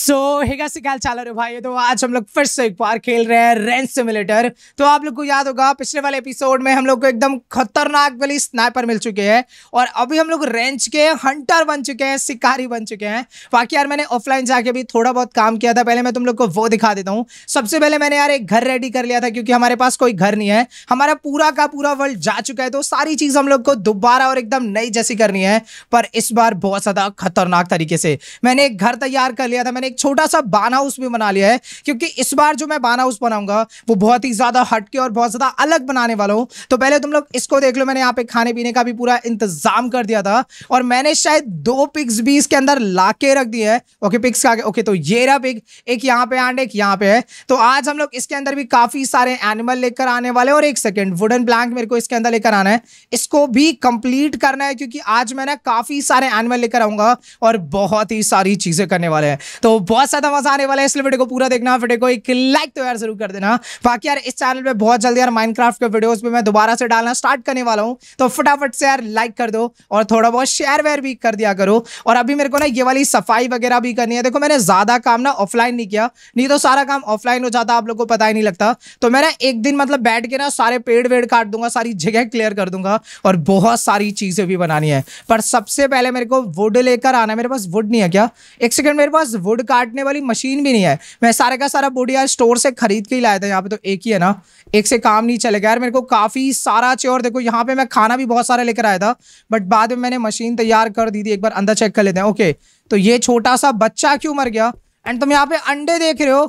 सो हेगा चाल भाई तो आज हम लोग फिर से एक बार खेल रहे हैं रेंज सिमुलेटर तो आप लोग को याद होगा पिछले वाले एपिसोड में हम लोग को एकदम खतरनाक वाली स्नाइपर मिल चुके हैं और अभी हम लोग रेंज के हंटर बन चुके हैं शिकारी बन चुके हैं बाकी यार मैंने ऑफलाइन जाके भी थोड़ा बहुत काम किया था पहले मैं तुम लोग को वो दिखा देता हूँ सबसे पहले मैंने यार एक घर रेडी कर लिया था क्योंकि हमारे पास कोई घर नहीं है हमारा पूरा का पूरा वर्ल्ड जा चुका है तो सारी चीज़ हम लोग को दोबारा और एकदम नई जैसी करनी है पर इस बार बहुत ज़्यादा खतरनाक तरीके से मैंने एक घर तैयार कर लिया था मैंने एक छोटा सा बान हाउस भी बना लिया है क्योंकि इस बार जो मैं बान हाउस बनाऊंगा वो बहुत ही ज़्यादा हटके और बहुत ज़्यादा अलग बनाने वाला हूँ तो पहले तुम लोग इसको देख लो मैंने यहाँ पे खाने पीने का भी पूरा इंतजाम कर दिया था और मैंने शायद दो पिक्स भी इसके अंदर ला रख दिया है ओके पिक्स का ओके तो ये रहा पिक एक यहाँ पे एंड एक यहाँ पे है तो आज हम लोग इसके अंदर भी काफ़ी सारे एनिमल लेकर आने वाले और एक सेकेंड वुडन ब्लैंक मेरे को इसके अंदर लेकर आना है इसको भी कंप्लीट करना है क्योंकि आज मैं ना काफ़ी सारे एनिमल लेकर आऊंगा और बहुत ही सारी चीज़ें करने वाले हैं तो तो बहुत ज्यादा मजा आने वाला है इसलिए वीडियो को पूरा देखना वीडियो को एक लाइक तो यार जरूर कर देना बाकी यार इस चैनल पे बहुत जल्दी यार माइनक्राफ्ट के वीडियोस भी मैं दोबारा से डालना स्टार्ट करने वाला हूँ तो फटाफट से यार लाइक कर दो और थोड़ा बहुत शेयर वेयर भी कर दिया करो और अभी मेरे को ना ये वाली सफाई वगैरह भी करनी है देखो मैंने ज्यादा काम ना ऑफलाइन नहीं किया नहीं तो सारा काम ऑफलाइन हो जाता आप लोग को पता ही नहीं लगता तो मैं ना एक दिन मतलब बैठ के ना सारे पेड़ वेड़ काट दूंगा सारी जगह क्लियर कर दूंगा और बहुत सारी चीजें भी बनानी है पर सबसे पहले मेरे को वुड लेकर आना मेरे पास वुड नहीं है क्या एक सेकेंड मेरे पास वुड बोर्ड काटने वाली मशीन भी नहीं है मैं सारे का सारा बोर्ड यार स्टोर से खरीद के ही लाया था यहाँ पे तो एक ही है ना एक से काम नहीं चलेगा यार मेरे को काफ़ी सारा चेयर देखो यहाँ पे मैं खाना भी बहुत सारा लेकर आया था बट बाद में मैंने मशीन तैयार कर दी थी एक बार अंदर चेक कर लेते हैं ओके तो ये छोटा सा बच्चा क्यों मर गया एंड तुम यहाँ पे अंडे देख रहे हो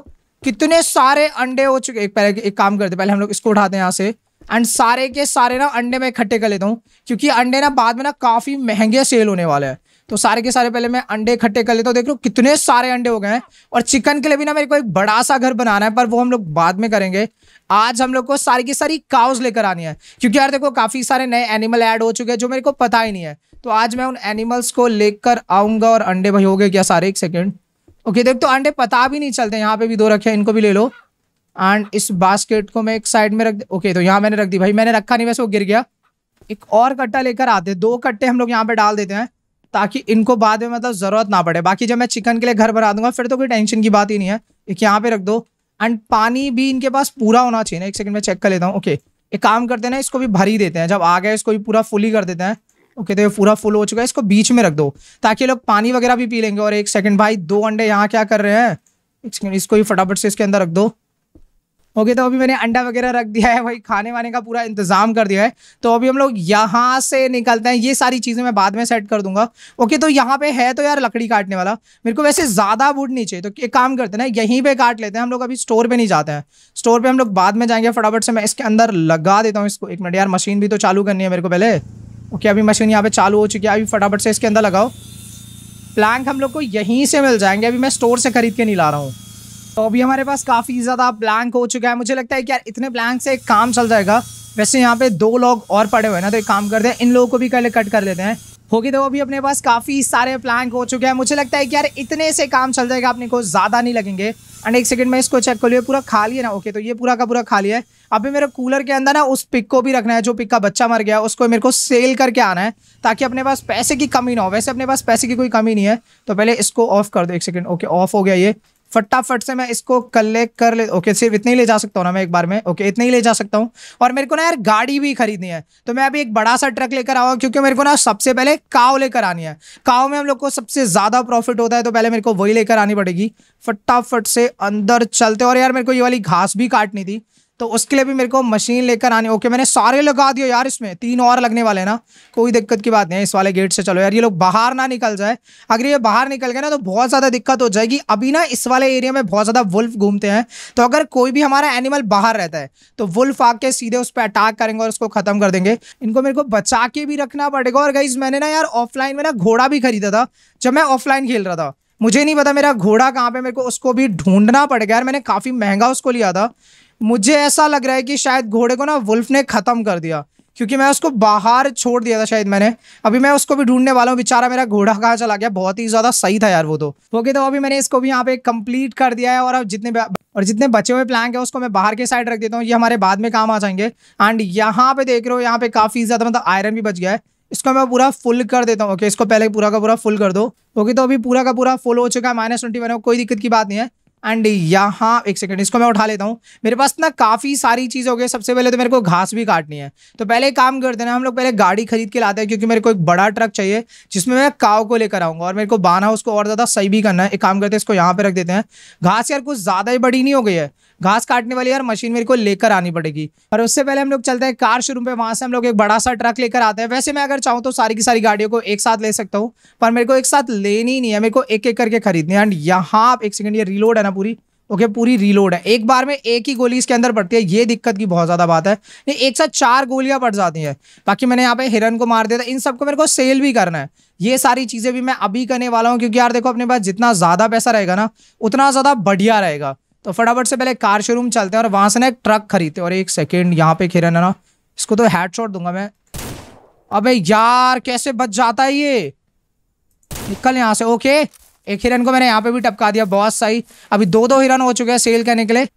कितने सारे अंडे हो चुके एक पहले एक काम करते पहले हम लोग इसको उठाते हैं यहाँ से एंड सारे के सारे ना अंडे मैं इकट्ठे कर लेता हूँ क्योंकि अंडे ना बाद में ना काफ़ी महंगे सेल होने वाले हैं तो सारे के सारे पहले मैं अंडे इकट्ठे कर लेता हूँ देख लो कितने सारे अंडे हो गए हैं और चिकन के लिए भी ना मेरे को एक बड़ा सा घर बनाना है पर वो हम लोग बाद में करेंगे आज हम लोग को सारी की सारी काउज लेकर आनी है क्योंकि यार देखो काफ़ी सारे नए एनिमल ऐड हो चुके हैं जो मेरे को पता ही नहीं है तो आज मैं उन एनिमल्स को लेकर आऊंगा और अंडे भाई हो गए क्या सारे एक सेकेंड ओके देख तो अंडे पता भी नहीं चलते यहाँ पे भी दो रखे इनको भी ले लो एंड इस बास्केट को मैं एक साइड में रख ओके तो यहाँ मैंने रख दी भाई मैंने रखा नहीं वैसे वो गिर गया एक और कट्टा लेकर आते दो कट्टे हम लोग यहाँ पे डाल देते हैं ताकि इनको बाद में मतलब ज़रूरत ना पड़े बाकी जब मैं चिकन के लिए घर भरा दूंगा फिर तो कोई टेंशन की बात ही नहीं है एक यहाँ पे रख दो एंड पानी भी इनके पास पूरा होना चाहिए ना एक सेकंड में चेक कर लेता हूँ ओके एक काम करते ना इसको भी भर ही देते हैं जब आ गए इसको भी पूरा फुल ही कर देते हैं ओके तो ये पूरा फुल हो चुका है इसको बीच में रख दो ताकि लोग पानी वगैरह भी पी लेंगे और एक सेकंड भाई दो अंडे यहाँ क्या कर रहे हैं इसको भी फटाफट से इसके अंदर रख दो ओके तो अभी मैंने अंडा वगैरह रख दिया है वही खाने वाने का पूरा इंतजाम कर दिया है तो अभी हम लोग यहाँ से निकलते हैं ये सारी चीज़ें मैं बाद में सेट कर दूंगा ओके तो यहाँ पे है तो यार लकड़ी काटने वाला मेरे को वैसे ज़्यादा वुड नहीं चाहिए तो एक काम करते हैं ना यहीं पर काट लेते हैं हम लोग अभी स्टोर पर नहीं जाते हैं स्टोर पर हम लोग बाद में जाएंगे फटाफट से मैं इसके अंदर लगा देता हूँ इसको एक मिनट यार मशीन भी तो चालू करनी है मेरे को पहले ओके अभी मशीन यहाँ पर चालू हो चुकी है अभी फटाफट से इसके अंदर लगाओ प्लैंक हम लोग को यहीं से मिल जाएंगे अभी मैं स्टोर से ख़रीद के नहीं ला रहा हूँ तो अभी हमारे पास काफ़ी ज़्यादा ब्लैंक हो चुका है मुझे लगता है कि यार इतने ब्लैंक से एक काम चल जाएगा वैसे यहाँ पे दो लोग और पड़े हुए हैं ना तो एक काम करते हैं इन लोगों को भी पहले कट कर लेते हैं होगी तो अभी अपने पास काफ़ी सारे प्लैंक हो चुके हैं मुझे लगता है कि यार इतने से काम चल जाएगा अपने को ज़्यादा नहीं लगेंगे एंड एक सेकंड में इसको चेक कर लिया पूरा खाली है ना ओके तो ये पूरा का पूरा खाली है अभी मेरे कूलर के अंदर ना उस पिक को भी रखना है जो पिक का बच्चा मर गया उसको मेरे को सेल करके आना है ताकि अपने पास पैसे की कमी ना हो वैसे अपने पास पैसे की कोई कमी नहीं है तो पहले इसको ऑफ कर दो एक सेकेंड ओके ऑफ हो गया ये फटाफट से मैं इसको कलेक्ट कर ले ओके सिर्फ इतने ही ले जा सकता हूँ ना मैं एक बार में ओके इतने ही ले जा सकता हूँ और मेरे को ना यार गाड़ी भी खरीदनी है तो मैं अभी एक बड़ा सा ट्रक लेकर आऊँगा क्योंकि मेरे को ना सबसे पहले काव लेकर आनी है काव में हम लोग को सबसे ज़्यादा प्रॉफिट होता है तो पहले मेरे को वही लेकर आनी पड़ेगी फटाफट से अंदर चलते और यार मेरे को ये वाली घास भी काटनी थी तो उसके लिए भी मेरे को मशीन लेकर आने ओके मैंने सारे लगा दिए यार इसमें तीन और लगने वाले हैं ना कोई दिक्कत की बात नहीं है इस वाले गेट से चलो यार ये लोग बाहर ना निकल जाए अगर ये बाहर निकल गए ना तो बहुत ज़्यादा दिक्कत हो जाएगी अभी ना इस वाले एरिया में बहुत ज़्यादा वुल्फ घूमते हैं तो अगर कोई भी हमारा एनिमल बाहर रहता है तो वुल्फ आके सीधे उस पर अटैक करेंगे और उसको ख़त्म कर देंगे इनको मेरे को बचा के भी रखना पड़ेगा और गई मैंने ना यार ऑफलाइन में ना घोड़ा भी खरीदा था जब मैं ऑफलाइन खेल रहा था मुझे नहीं पता मेरा घोड़ा कहाँ पे मेरे को उसको भी ढूंढना पड़ गया यार मैंने काफ़ी महंगा उसको लिया था मुझे ऐसा लग रहा है कि शायद घोड़े को ना वुल्फ ने ख़त्म कर दिया क्योंकि मैं उसको बाहर छोड़ दिया था शायद मैंने अभी मैं उसको भी ढूंढने वाला हूँ बेचारा मेरा घोड़ा कहाँ चला गया बहुत ही ज़्यादा सही था यार वो तो ओके तो अभी मैंने इसको भी यहाँ पे कंप्लीट कर दिया है और अब जितने और जितने बचे हुए प्लैंक है उसको मैं बाहर के साइड रख देता हूँ ये हमारे बाद में काम आ जाएंगे एंड यहाँ पे देख रहे हो यहाँ पे काफ़ी ज़्यादा मतलब आयरन भी बच गया है इसको मैं पूरा फुल कर देता हूँ ओके इसको पहले पूरा का पूरा फुल कर दो ओके तो अभी पूरा का पूरा फुल हो चुका है माइनस ट्वेंटी वन कोई दिक्कत की बात नहीं है एंड यहाँ एक सेकंड इसको मैं उठा लेता हूँ मेरे पास ना काफ़ी सारी चीज़ हो गई सबसे पहले तो मेरे को घास भी काटनी है तो पहले एक काम करते ना हम लोग पहले गाड़ी खरीद के लाते हैं क्योंकि मेरे को एक बड़ा ट्रक चाहिए जिसमें मैं काव को लेकर आऊँगा और मेरे को बांधा उसको और ज़्यादा सही भी करना है एक काम करते हैं इसको यहाँ पर रख देते हैं घास यार कुछ ज़्यादा ही बड़ी नहीं हो गई है घास काटने वाली यार मशीन मेरे को लेकर आनी पड़ेगी और उससे पहले हम लोग चलते हैं कार शोरूम पे वहां से हम लोग एक बड़ा सा ट्रक लेकर आते हैं वैसे मैं अगर चाहूँ तो सारी की सारी गाड़ियों को एक साथ ले सकता हूँ पर मेरे को एक साथ लेनी नहीं है मेरे को एक एक करके खरीदनी है एंड यहाँ एक सेकेंड ये रिलोड है ना पूरी ओके okay, पूरी रीलोड है एक बार में एक ही गोली इसके अंदर पड़ती है ये दिक्कत की बहुत ज़्यादा बात है नहीं एक साथ चार गोलियां पड़ जाती हैं बाकी मैंने यहाँ पे हिरन को मार दिया था इन सबको मेरे को सेल भी करना है ये सारी चीज़ें भी मैं अभी करने वाला हूँ क्योंकि यार देखो अपने पास जितना ज़्यादा पैसा रहेगा ना उतना ज़्यादा बढ़िया रहेगा तो फटाफट से पहले कार शोरूम चलते हैं और वहां से ना एक ट्रक खरीदते और एक सेकेंड यहाँ पे खेरन है ना इसको तो हेड शॉट दूंगा मैं अबे यार कैसे बच जाता है ये निकल यहाँ से ओके एक हिरन को मैंने यहाँ पे भी टपका दिया बहुत सही अभी दो दो हिरन हो चुके हैं सेल करने के लिए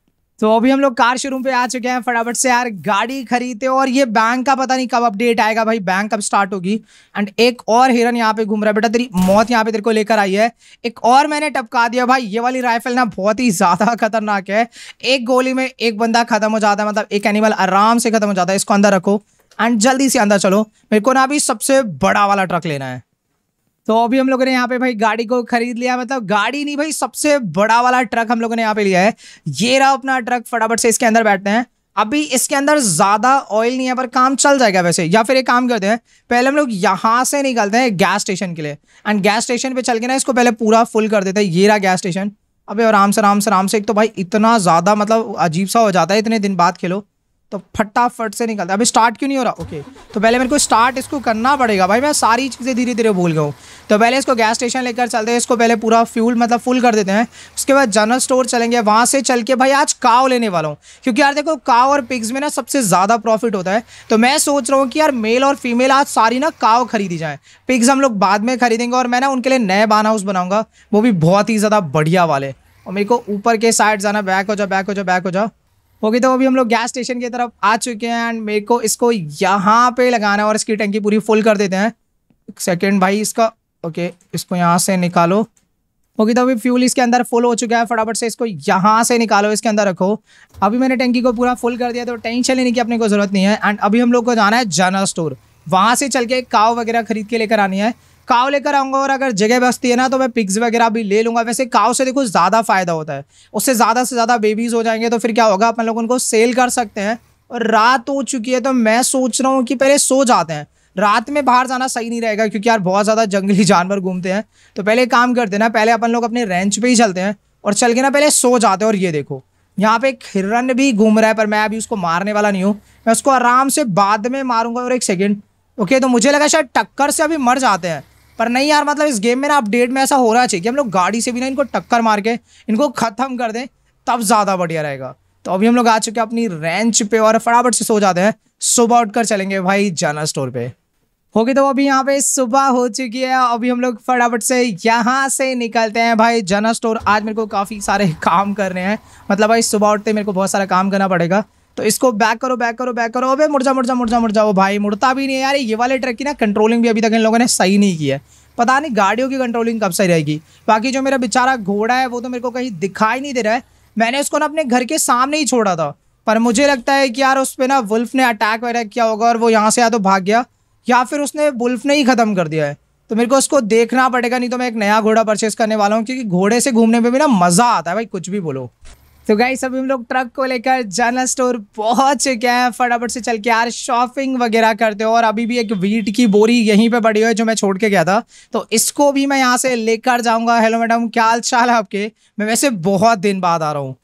तो अभी हम लोग कार शोरूम पे आ चुके हैं फटाफट से यार गाड़ी खरीदते और ये बैंक का पता नहीं कब अपडेट आएगा भाई बैंक कब स्टार्ट होगी एंड एक और हिरन यहाँ पे घूम रहा है बेटा तेरी मौत यहाँ पे तेरे को लेकर आई है एक और मैंने टपका दिया भाई ये वाली राइफल ना बहुत ही ज़्यादा खतरनाक है एक गोली में एक बंदा खत्म हो जाता है मतलब एक एनिमल आराम से खत्म हो जाता है इसको अंदर रखो एंड जल्दी से अंदर चलो मेरे को ना अभी सबसे बड़ा वाला ट्रक लेना है तो अभी हम लोगों ने यहाँ पे भाई गाड़ी को खरीद लिया मतलब गाड़ी नहीं भाई सबसे बड़ा वाला ट्रक हम लोगों ने यहाँ पे लिया है ये रहा अपना ट्रक फटाफट से इसके अंदर बैठते हैं अभी इसके अंदर ज़्यादा ऑयल नहीं है पर काम चल जाएगा वैसे या फिर एक काम करते हैं पहले हम लोग यहाँ से निकलते हैं गैस स्टेशन के लिए एंड गैस स्टेशन पे चल के ना इसको पहले पूरा फुल कर देते हैं ये रहा गैस स्टेशन अभी आराम से आराम से आराम से एक तो भाई इतना ज़्यादा मतलब अजीब सा हो जाता है इतने दिन बाद खेलो तो फटाफट से निकलता है अभी स्टार्ट क्यों नहीं हो रहा ओके तो पहले मेरे को स्टार्ट इसको करना पड़ेगा भाई मैं सारी चीज़ें धीरे धीरे भूल गया हूँ तो पहले इसको गैस स्टेशन लेकर चलते हैं इसको पहले पूरा फ्यूल मतलब फुल कर देते हैं उसके बाद जनरल स्टोर चलेंगे वहाँ से चल के भाई आज काव लेने वाला हूँ क्योंकि यार देखो काव और पिग्स में ना सबसे ज़्यादा प्रॉफिट होता है तो मैं सोच रहा हूँ कि यार मेल और फीमेल आज सारी ना काव खरीदी जाए पिग्स हम लोग बाद में खरीदेंगे और मैं ना उनके लिए नए बान हाउस बनाऊँगा वो भी बहुत ही ज़्यादा बढ़िया वाले और मेरे को ऊपर के साइड जाना बैक हो जाओ बैक हो जाओ बैक हो जाओ ओके तो अभी हम लोग गैस स्टेशन की तरफ आ चुके हैं एंड मेरे को इसको यहाँ पे लगाना है और इसकी टंकी पूरी फुल कर देते हैं सेकेंड भाई इसका ओके इसको यहाँ से निकालो ओके तो अभी फ्यूल इसके अंदर फुल हो चुका है फटाफट से इसको यहाँ से निकालो इसके अंदर रखो अभी मैंने टंकी को पूरा फुल कर दिया तो टेंशन लेने की अपने को ज़रूरत नहीं है एंड अभी हम लोग को जाना है जनरल स्टोर वहाँ से चल के काव वगैरह खरीद के लेकर आनी है काव लेकर आऊँगा और अगर जगह बचती है ना तो मैं पिग्स वगैरह भी ले लूँगा वैसे काव से देखो ज़्यादा फ़ायदा होता है उससे ज़्यादा से ज़्यादा बेबीज़ हो जाएंगे तो फिर क्या होगा अपन लोग उनको सेल कर सकते हैं और रात हो चुकी है तो मैं सोच रहा हूँ कि पहले सो जाते हैं रात में बाहर जाना सही नहीं रहेगा क्योंकि यार बहुत ज़्यादा जंगली जानवर घूमते हैं तो पहले काम करते हैं ना पहले अपन लोग अपने रेंच पे ही चलते हैं और चल के ना पहले सो जाते हैं और ये देखो यहाँ पे एक हिरन भी घूम रहा है पर मैं अभी उसको मारने वाला नहीं हूँ मैं उसको आराम से बाद में मारूंगा और एक सेकेंड ओके तो मुझे लगा शायद टक्कर से अभी मर जाते हैं पर नहीं यार मतलब इस गेम में ना अपडेट में ऐसा हो रहा चाहिए कि हम लोग गाड़ी से भी ना इनको टक्कर मार के इनको ख़त्म कर दें तब ज़्यादा बढ़िया रहेगा तो अभी हम लोग आ चुके हैं अपनी रेंच पे और फटाफट से सो जाते हैं सुबह उठकर चलेंगे भाई जाना स्टोर पे हो गए तो अभी यहाँ पे सुबह हो चुकी है अभी हम लोग फटाफट से यहाँ से निकलते हैं भाई जना स्टोर आज मेरे को काफ़ी सारे काम करने हैं मतलब भाई सुबह उठते मेरे को बहुत सारा काम करना पड़ेगा तो इसको बैक करो बैक करो बैक करो अबे मुर्जा मुरझा मुर्जा मुर्जा वो भाई मुड़ता भी नहीं है यार ये वाले ट्रक की ना कंट्रोलिंग भी अभी तक इन लोगों ने सही नहीं किया है पता नहीं गाड़ियों की कंट्रोलिंग कब सही रहेगी बाकी जो मेरा बेचारा घोड़ा है वो तो मेरे को कहीं दिखाई नहीं दे रहा है मैंने उसको ना अपने घर के सामने ही छोड़ा था पर मुझे लगता है कि यार उस पर ना वुल्फ ने अटैक वगैरह किया होगा और वो यहाँ से या तो भाग गया या फिर उसने वुल्फ ने ही ख़त्म कर दिया है तो मेरे को उसको देखना पड़ेगा नहीं तो मैं एक नया घोड़ा परचेस करने वाला हूँ क्योंकि घोड़े से घूमने में भी ना मज़ा आता है भाई कुछ भी बोलो तो गाइस अभी हम लोग ट्रक को लेकर जनरल स्टोर पहुंच चुके हैं फटाफट से चल के यार शॉपिंग वगैरह करते हो और अभी भी एक वीट की बोरी यहीं पे पड़ी हुई है जो मैं छोड़ के गया था तो इसको भी मैं यहाँ से लेकर जाऊंगा हेलो मैडम क्या हाल चाल है आपके मैं वैसे बहुत दिन बाद आ रहा हूँ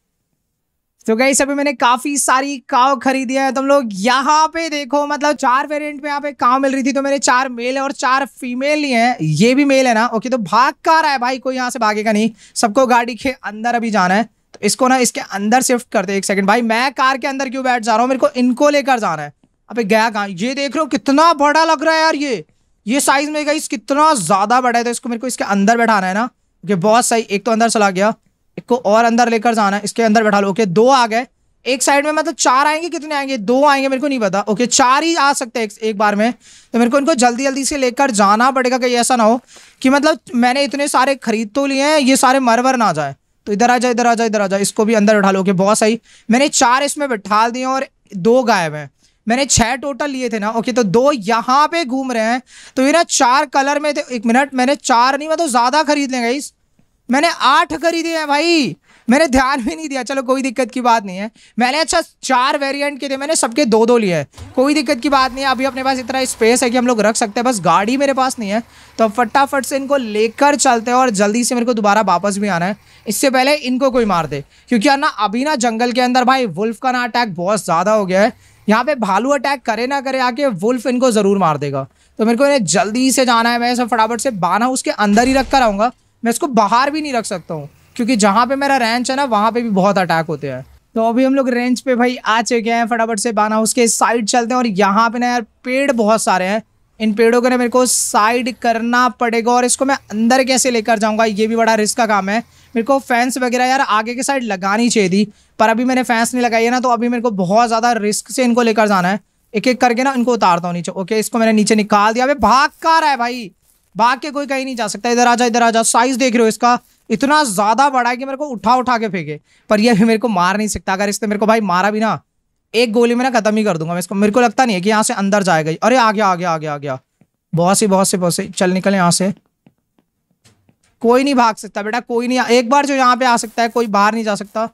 तो गई अभी मैंने काफी सारी काव खरीदी है तुम तो लोग यहाँ पे देखो मतलब चार वेरिएंट में यहाँ पे काव मिल रही थी तो मेरे चार मेल है और चार फीमेल ही हैं ये भी मेल है ना ओके तो भाग का रहा है भाई कोई यहाँ से भागेगा नहीं सबको गाड़ी के अंदर अभी जाना है इसको ना इसके अंदर शिफ्ट करते एक सेकंड भाई मैं कार के अंदर क्यों बैठ जा रहा हूँ मेरे को इनको लेकर जाना है अबे गया कहाँ ये देख रहे हो कितना बड़ा लग रहा है यार ये ये साइज में गई कितना ज़्यादा बड़ा है तो इसको मेरे को इसके अंदर बैठाना है ना ये बहुत सही एक तो अंदर चला गया एक को और अंदर लेकर जाना है इसके अंदर बैठा लो ओके दो आ गए एक साइड में मतलब चार आएंगे कितने आएंगे दो आएंगे मेरे को नहीं पता ओके चार ही आ सकते हैं एक, एक बार में तो मेरे को इनको जल्दी जल्दी से लेकर जाना पड़ेगा कहीं ऐसा ना हो कि मतलब मैंने इतने सारे खरीद तो लिए हैं ये सारे मर वर ना जाए तो इधर आ जाओ इधर आ जाओ इधर आ जाओ इसको भी अंदर उठा लो बहुत सही मैंने चार इसमें बिठा दिए और दो गायब हैं मैंने छह टोटल लिए थे ना ओके तो दो यहाँ पे घूम रहे हैं तो ये ना चार कलर में थे एक मिनट मैंने चार नहीं मैं तो ज़्यादा खरीद लेंगे इस मैंने आठ खरीदे हैं भाई मैंने ध्यान भी नहीं दिया चलो कोई दिक्कत की बात नहीं है मैंने अच्छा चार वेरिएंट के थे मैंने सबके दो दो लिए कोई दिक्कत की बात नहीं है अभी अपने पास इतना स्पेस है कि हम लोग रख सकते हैं बस गाड़ी मेरे पास नहीं है तो फटाफट से इनको लेकर चलते हैं और जल्दी से मेरे को दोबारा वापस भी आना है इससे पहले इनको कोई मार दे क्योंकि यार ना अभी ना जंगल के अंदर भाई वुल्फ का ना अटैक बहुत ज़्यादा हो गया है यहाँ पे भालू अटैक करे ना करे आके वुल्फ इनको ज़रूर मार देगा तो मेरे को इन्हें जल्दी से जाना है मैं सब फटाफट से बाना उसके अंदर ही रख कर आऊँगा मैं इसको बाहर भी नहीं रख सकता हूँ क्योंकि जहाँ पे मेरा रेंच है ना वहाँ पे भी बहुत अटैक होते हैं तो अभी हम लोग रेंच पे भाई आ चुके हैं फटाफट से बाना उसके साइड चलते हैं और यहाँ पे ना यार पेड़ बहुत सारे हैं इन पेड़ों को ना मेरे को साइड करना पड़ेगा और इसको मैं अंदर कैसे लेकर जाऊँगा ये भी बड़ा रिस्क का काम है मेरे को फैंस वगैरह यार आगे के साइड लगानी चाहिए थी पर अभी मैंने फैंस नहीं लगाई है ना तो अभी मेरे को बहुत ज़्यादा रिस्क से इनको लेकर जाना है एक एक करके ना इनको उतारता हूँ नीचे ओके इसको मैंने नीचे निकाल दिया अभी भाग का रहा है भाई भाग के कोई कहीं नहीं जा सकता इधर आ जा इधर आ जा साइज देख रहे हो इसका इतना ज्यादा बड़ा है कि मेरे को उठा उठा के फेंके पर यह मेरे को मार नहीं सकता अगर इसने मेरे को भाई मारा भी ना एक गोली में ना खत्म ही कर दूंगा मैं इसको मेरे को लगता नहीं है कि यहाँ से अंदर जाएगा अरे आ गया आ गया आ गया आ गया बहुत सी बहुत सी बहुत सी चल निकले यहाँ से कोई नहीं भाग सकता बेटा कोई नहीं एक बार जो यहाँ पे आ सकता है कोई बाहर नहीं जा सकता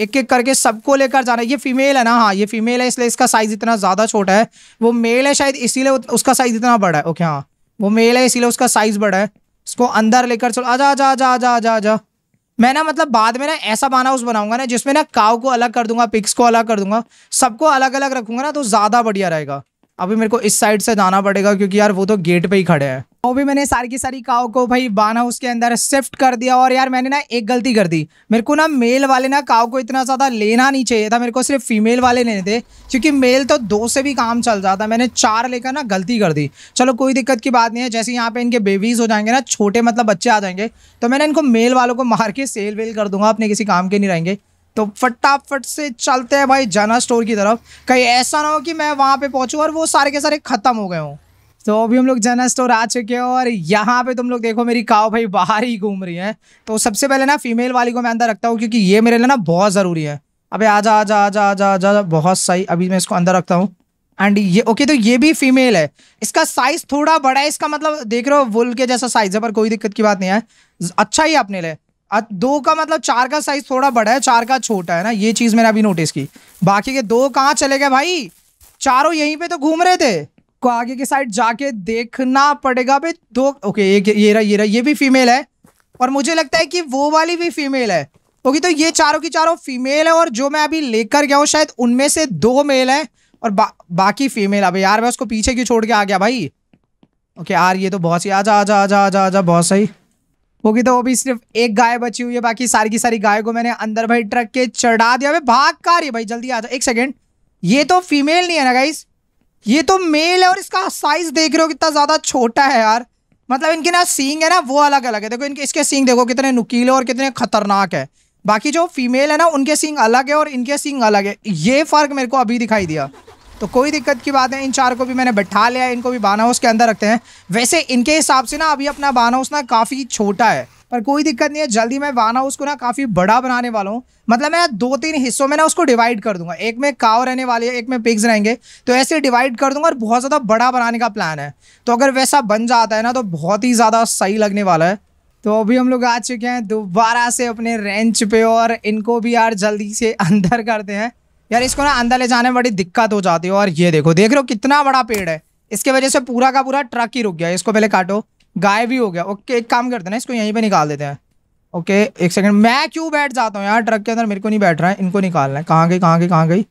एक एक करके सबको लेकर जाना ये फीमेल है ना हाँ ये फीमेल है इसलिए इसका साइज इतना ज़्यादा छोटा है वो मेल है शायद इसीलिए उसका साइज इतना बड़ा है ओके हाँ वो मेल है इसीलिए उसका साइज बड़ा है इसको अंदर लेकर चलो आजा आजा आजा आजा आजा आजा मैं ना मतलब बाद में ना ऐसा बाना उस बनाऊंगा ना जिसमें ना काव को अलग कर दूंगा पिक्स को अलग कर दूंगा सबको अलग अलग रखूंगा ना तो ज़्यादा बढ़िया रहेगा अभी मेरे को इस साइड से जाना पड़ेगा क्योंकि यार वो तो गेट पे ही खड़े हैं वो भी मैंने सारी की सारी काव को भाई बाना उसके अंदर शिफ्ट कर दिया और यार मैंने ना एक गलती कर दी मेरे को ना मेल वाले ना काओ को इतना ज़्यादा लेना नहीं चाहिए था मेरे को सिर्फ फीमेल वाले लेने थे क्योंकि मेल तो दो से भी काम चल जाता मैंने चार लेकर ना गलती कर दी चलो कोई दिक्कत की बात नहीं है जैसे यहाँ पे इनके बेबीज़ हो जाएंगे ना छोटे मतलब बच्चे आ जाएंगे तो मैंने इनको मेल वालों को मार के सेल वेल कर दूंगा अपने किसी काम के नहीं रहेंगे तो फटाफट से चलते हैं भाई जाना स्टोर की तरफ कहीं ऐसा ना हो कि मैं वहाँ पे पहुँचूँ और वो सारे के सारे ख़त्म हो गए हों तो अभी हम लोग जनरल स्टोर आ चुके हैं और यहाँ पे तुम लोग देखो मेरी काव भाई बाहर ही घूम रही है तो सबसे पहले ना फीमेल वाली को मैं अंदर रखता हूँ क्योंकि ये मेरे लिए ना बहुत ज़रूरी है अबे आजा आजा आजा आजा आजा बहुत सही अभी मैं इसको अंदर रखता हूँ एंड ये ओके तो ये भी फीमेल है इसका साइज थोड़ा बड़ा है इसका मतलब देख रहे हो वुल के जैसा साइज है पर कोई दिक्कत की बात नहीं है अच्छा ही अपने लिए दो का मतलब चार का साइज थोड़ा बड़ा है चार का छोटा है ना ये चीज़ मैंने अभी नोटिस की बाकी के दो कहाँ चले गए भाई चारों यहीं पे तो घूम रहे थे आपको आगे के साइड जाके देखना पड़ेगा भाई दो ओके एक ये रहा ये रहा ये भी फीमेल है और मुझे लगता है कि वो वाली भी फीमेल है ओके तो ये चारों की चारों फीमेल है और जो मैं अभी लेकर गया हूँ शायद उनमें से दो मेल है और बा, बाकी फीमेल अभी यार मैं उसको पीछे क्यों छोड़ के आ गया भाई ओके यार ये तो बहुत सही आ आ जा जा आ जा आ जा बहुत सही ओके तो अभी सिर्फ एक गाय बची हुई है बाकी सारी की सारी गाय को मैंने अंदर भाई ट्रक के चढ़ा दिया भाई भाग का ये भाई जल्दी आ जाओ एक सेकेंड ये तो फीमेल नहीं है ना गाइस ये तो मेल है और इसका साइज देख रहे हो कितना ज़्यादा छोटा है यार मतलब इनके ना सींग है ना वो अलग अलग है देखो इनके इसके सींग देखो कितने नुकीले और कितने खतरनाक है बाकी जो फीमेल है ना उनके सींग अलग है और इनके सींग अलग है ये फ़र्क मेरे को अभी दिखाई दिया तो कोई दिक्कत की बात है इन चार को भी मैंने बैठा लिया इनको भी बाना हाउस के अंदर रखते हैं वैसे इनके हिसाब से ना अभी अपना बाना हाउस ना काफ़ी छोटा है पर कोई दिक्कत नहीं है जल्दी मैं बाना हाउस को ना काफ़ी बड़ा बनाने वाला हूँ मतलब मैं दो तीन हिस्सों में ना उसको डिवाइड कर दूंगा एक में काव रहने वाली है एक में पिग्स रहेंगे तो ऐसे डिवाइड कर दूंगा और बहुत ज़्यादा बड़ा बनाने का प्लान है तो अगर वैसा बन जाता है ना तो बहुत ही ज़्यादा सही लगने वाला है तो अभी हम लोग आ चुके हैं दोबारा से अपने रेंच पे और इनको भी यार जल्दी से अंदर करते हैं यार इसको ना अंदर ले जाने में बड़ी दिक्कत हो जाती है और ये देखो देख रहे हो कितना बड़ा पेड़ है इसके वजह से पूरा का पूरा ट्रक ही रुक गया इसको पहले काटो गाय भी हो गया ओके एक काम करते ना इसको यहीं पे निकाल देते हैं ओके एक सेकंड मैं क्यों बैठ जाता हूँ यार ट्रक के अंदर मेरे को नहीं बैठ रहा है इनको निकालना है कहाँ गई कहाँ गई कहाँ गई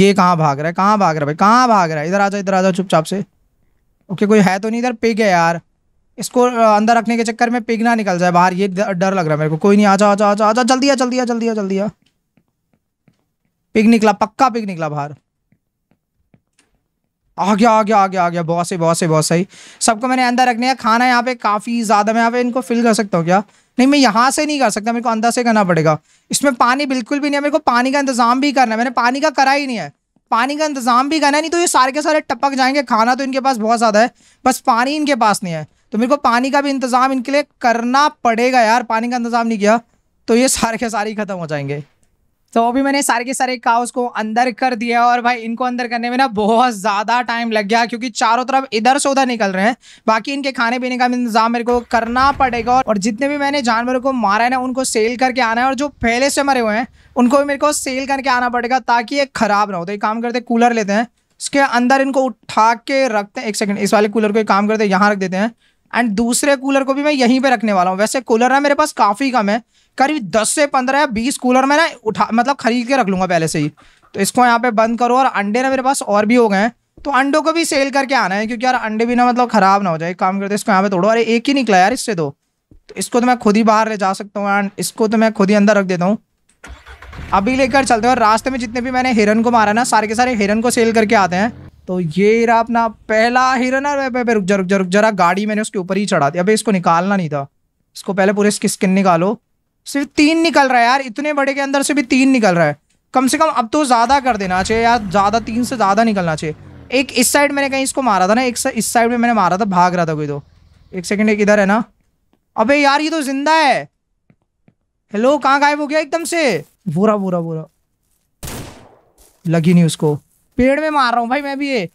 ये कहाँ भाग रहा है कहाँ भाग रहा है भाई कहाँ भाग रहा है इधर आ जाओ इधर आ जाओ चुपचाप से ओके कोई है तो नहीं इधर पिग है यार इसको अंदर रखने के चक्कर में पिग ना निकल जाए बाहर ये डर लग रहा है मेरे को कोई नहीं आ जाओ आ जाओ आ जाओ जल्दी आ जल्दी आ जल्दी आ जल्दी आ पिक निकला पक्का पिक निकला बाहर आ गया आ गया आ गया आ गया बहुत सही बहुत सही बहुत सही सबको मैंने अंदर रखने है खाना यहाँ पे काफ़ी ज़्यादा मैं यहाँ पे इनको फिल कर सकता हूँ क्या नहीं मैं यहाँ से नहीं कर सकता मेरे को अंदर से करना पड़ेगा इसमें पानी बिल्कुल भी नहीं है मेरे को पानी का इंतजाम भी करना है मैंने पानी का करा ही नहीं है पानी का इंतजाम भी करना है नहीं तो ये सारे के सारे टपक जाएंगे खाना तो इनके पास बहुत ज़्यादा है बस पानी इनके पास नहीं है तो मेरे को पानी का भी इंतज़ाम इनके लिए करना पड़ेगा यार पानी का इंतज़ाम नहीं किया तो ये सारे के सारे ही ख़त्म हो जाएंगे तो अभी मैंने सारे के सारे काउस को अंदर कर दिया और भाई इनको अंदर करने में ना बहुत ज़्यादा टाइम लग गया क्योंकि चारों तरफ इधर से उधर निकल रहे हैं बाकी इनके खाने पीने का इंतजाम मेरे को करना पड़ेगा और जितने भी मैंने जानवरों को मारा है ना उनको सेल करके आना है और जो पहले से मरे हुए हैं उनको भी मेरे को सेल करके आना पड़ेगा ताकि ये ख़राब ना हो तो एक काम करते कूलर लेते हैं उसके अंदर इनको उठा के रखते हैं एक सेकेंड इस वाले कूलर को एक काम करते हैं यहाँ रख देते हैं एंड दूसरे कूलर को भी मैं यहीं पर रखने वाला हूँ वैसे कूलर ना मेरे पास काफ़ी कम है करीब दस से पंद्रह या बीस कूलर मैं ना उठा मतलब खरीद के रख लूंगा पहले से ही तो इसको यहाँ पे बंद करो और अंडे ना मेरे पास और भी हो गए हैं तो अंडों को भी सेल करके आना है क्योंकि यार अंडे भी ना मतलब ख़राब ना हो जाए काम करते इसको यहाँ पे तोड़ो अरे एक ही निकला यार इससे दो तो।, तो इसको तो मैं खुद ही बाहर ले जा सकता हूँ एंड इसको तो मैं खुद ही अंदर रख देता हूँ अभी लेकर चलते हैं रास्ते में जितने भी मैंने हिरन को मारा ना सारे के सारे हिरन को सेल करके आते हैं तो ये रहा अपना पहला हिरन रुक जा रुक जा रुक रहा गाड़ी मैंने उसके ऊपर ही चढ़ा दिया अभी इसको निकालना नहीं था इसको पहले पूरे इसकी स्किन निकालो सिर्फ तीन निकल रहा है यार इतने बड़े के अंदर से भी तीन निकल रहा है कम से कम अब तो ज़्यादा कर देना चाहिए यार ज़्यादा तीन से ज़्यादा निकलना चाहिए एक इस साइड मैंने कहीं इसको मारा था ना एक इस साइड में मैंने मारा था भाग रहा था कोई तो एक सेकेंड एक इधर है ना अबे यार ये तो जिंदा है हेलो कहाँ गायब हो गया एकदम से बुरा बुरा बुरा लगी नहीं उसको पेड़ में मार रहा हूँ भाई मैं भी ये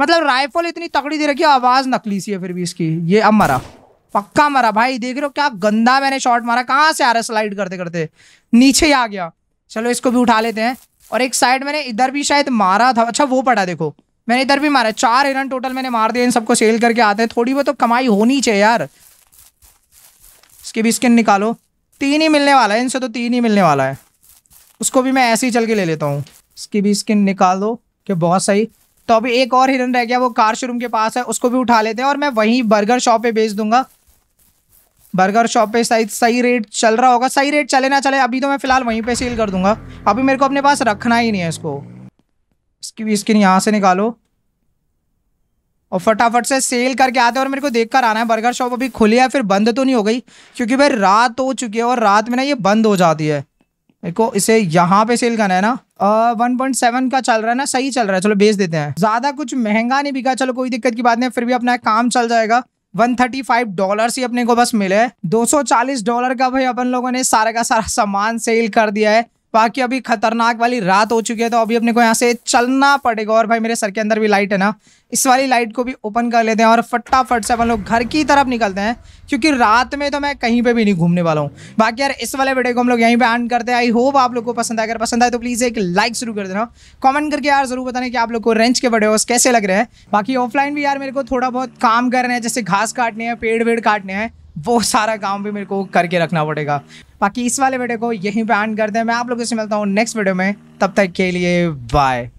मतलब राइफल इतनी तकड़ी दे रखी आवाज़ नकली सी है फिर भी इसकी ये अब मरा पक्का मारा भाई देख रहे हो क्या गंदा मैंने शॉट मारा कहाँ से आ रहा स्लाइड करते करते नीचे ही आ गया चलो इसको भी उठा लेते हैं और एक साइड मैंने इधर भी शायद मारा था अच्छा वो पड़ा देखो मैंने इधर भी मारा चार रन टोटल मैंने मार दिया इन सबको सेल करके आते हैं थोड़ी बहुत तो कमाई होनी चाहिए यार इसके भी स्किन निकालो तीन ही मिलने वाला है इनसे तो तीन ही मिलने वाला है उसको भी मैं ऐसे ही चल के ले लेता हूँ इसकी भी स्किन निकाल दो कि बहुत सही तो अभी एक और हिरन रह गया वो कार शोरूम के पास है उसको भी उठा लेते हैं और मैं वहीं बर्गर शॉप पे बेच दूंगा बर्गर शॉप पे सही सही रेट चल रहा होगा सही रेट चले ना चले अभी तो मैं फ़िलहाल वहीं पे सेल कर दूंगा अभी मेरे को अपने पास रखना ही नहीं है इसको इसकी भी स्किन यहाँ से निकालो और फटाफट से सेल करके आते हैं और मेरे को देख कर आना है बर्गर शॉप अभी खुली है फिर बंद तो नहीं हो गई क्योंकि भाई रात हो चुकी है और रात में ना ये बंद हो जाती है देखो को इसे यहाँ पे सेल करना है ना वन पॉइंट सेवन का चल रहा है ना सही चल रहा है चलो बेच देते हैं ज्यादा कुछ महंगा नहीं बिका चलो कोई दिक्कत की बात नहीं फिर भी अपना काम चल जाएगा 135 डॉलर ही अपने को बस मिले सौ 240 डॉलर का भाई अपन लोगों ने सारे का सारा सामान सेल कर दिया है बाकी अभी खतरनाक वाली रात हो चुकी है तो अभी अपने को यहाँ से चलना पड़ेगा और भाई मेरे सर के अंदर भी लाइट है ना इस वाली लाइट को भी ओपन कर लेते हैं और फटाफट से अपन लोग घर की तरफ निकलते हैं क्योंकि रात में तो मैं कहीं पे भी नहीं घूमने वाला हूँ बाकी यार इस वाले वीडियो को हम लोग यहीं पे एंड करते हैं आई होप आप लोग को पसंद आए अगर पसंद आए तो प्लीज़ एक लाइक शुरू कर देना कमेंट करके यार जरूर बताने कि आप लोग को रेंच के वीडियोस कैसे लग रहे हैं बाकी ऑफलाइन भी यार मेरे को थोड़ा बहुत काम कर रहे हैं जैसे घास काटने हैं पेड़ वेड़ काटने हैं वो सारा काम भी मेरे को करके रखना पड़ेगा बाकी इस वाले वीडियो को यहीं पे एंड करते हैं मैं आप लोगों से मिलता हूँ नेक्स्ट वीडियो में तब तक के लिए बाय